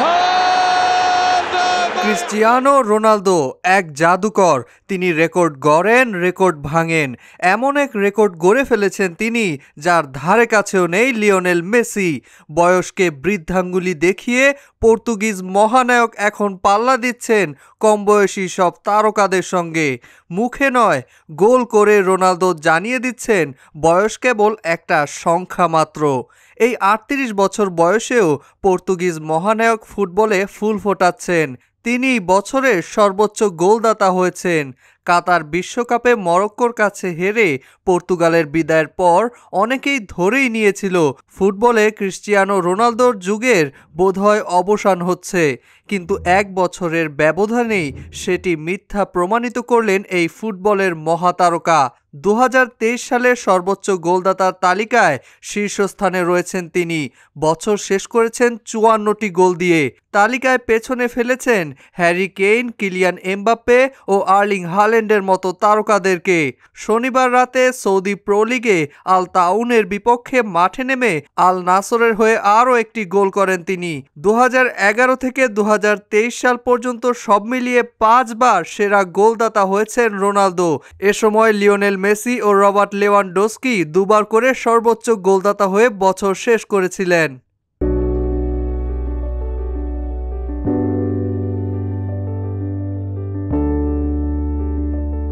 は Cristiano Ronaldo এক জাদুকর তিনি রেকর্ড গড়েন রেকর্ড ভাঙেন এমন এক রেকর্ড গড়ে ফেলেছেন তিনি যার ধারে কাছেও নেই লিওনেল মেসি বয়সকে বৃদ্ধাঙ্গুলি দেখিয়ে পর্তুগিজ মহানায়ক এখন পাল্লা দিচ্ছেন কম বয়সী সব তারকাদের সঙ্গে মুখে নয় গোল করে রোনালদো জানিয়ে দিচ্ছেন বয়স কেবল একটা সংখ্যা মাত্র এই আটত্রিশ বছর বয়সেও পর্তুগিজ মহানায়ক ফুটবলে ফুল ফোটাচ্ছেন তিনি বছরের সর্বোচ্চ গোলদাতা হয়েছেন কাতার বিশ্বকাপে মরক্কোর কাছে হেরে পর্তুগালের বিদায়ের পর অনেকেই ধরেই নিয়েছিল ফুটবলে ক্রিস্টিয়ানো রোনালদোর যুগের বোধহয় অবসান হচ্ছে কিন্তু এক বছরের ব্যবধানেই সেটি মিথ্যা প্রমাণিত করলেন এই ফুটবলের মহাতারকা দু সালের সর্বোচ্চ গোলদাতার তালিকায় শীর্ষস্থানে রয়েছেন তিনি বছর শেষ করেছেন চুয়ান্নটি গোল দিয়ে তালিকায় পেছনে ফেলেছেন হ্যারি কেইন কিলিয়ান এমবাপ্পে ও আর্লিং হালেন্ডের মতো তারকাদেরকে শনিবার রাতে সৌদি প্রলিগে লিগে আল তাউনের বিপক্ষে মাঠে নেমে আল নাসরের হয়ে আরও একটি গোল করেন তিনি দু থেকে দু সাল পর্যন্ত সব মিলিয়ে পাঁচবার সেরা গোলদাতা হয়েছেন রোনালদো এ সময় লিওনেল মেসি ও রবার্ট লেওয়ান ডোস্কি দুবার করে সর্বোচ্চ গোলদাতা হয়ে বছর শেষ করেছিলেন